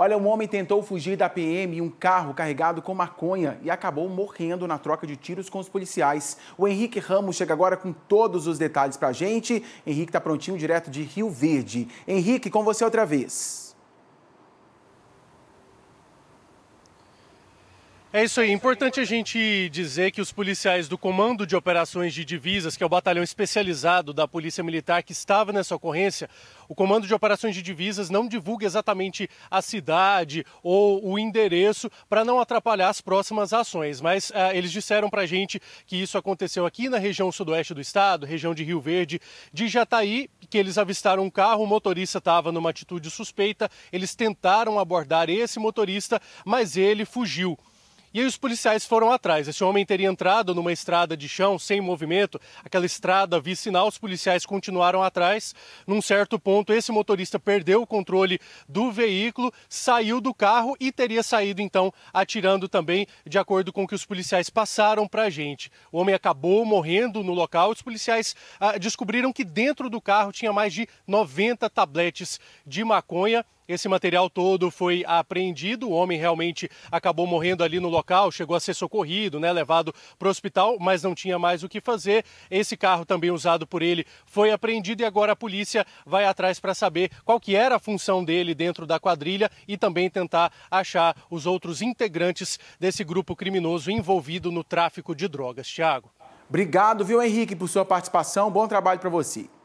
Olha, um homem tentou fugir da PM em um carro carregado com maconha e acabou morrendo na troca de tiros com os policiais. O Henrique Ramos chega agora com todos os detalhes pra gente. Henrique tá prontinho direto de Rio Verde. Henrique, com você outra vez. É isso aí. Importante a gente dizer que os policiais do Comando de Operações de Divisas, que é o batalhão especializado da Polícia Militar que estava nessa ocorrência, o Comando de Operações de Divisas não divulga exatamente a cidade ou o endereço para não atrapalhar as próximas ações. Mas eh, eles disseram para a gente que isso aconteceu aqui na região sudoeste do estado, região de Rio Verde, de Jataí, que eles avistaram um carro, o motorista estava numa atitude suspeita, eles tentaram abordar esse motorista, mas ele fugiu. E aí os policiais foram atrás. Esse homem teria entrado numa estrada de chão sem movimento, aquela estrada vicinal, os policiais continuaram atrás. Num certo ponto, esse motorista perdeu o controle do veículo, saiu do carro e teria saído então atirando também, de acordo com o que os policiais passaram para a gente. O homem acabou morrendo no local. Os policiais ah, descobriram que dentro do carro tinha mais de 90 tabletes de maconha. Esse material todo foi apreendido. O homem realmente acabou morrendo ali no local, chegou a ser socorrido, né, levado para o hospital, mas não tinha mais o que fazer. Esse carro também usado por ele foi apreendido e agora a polícia vai atrás para saber qual que era a função dele dentro da quadrilha e também tentar achar os outros integrantes desse grupo criminoso envolvido no tráfico de drogas. Tiago. Obrigado, viu, Henrique, por sua participação. Bom trabalho para você.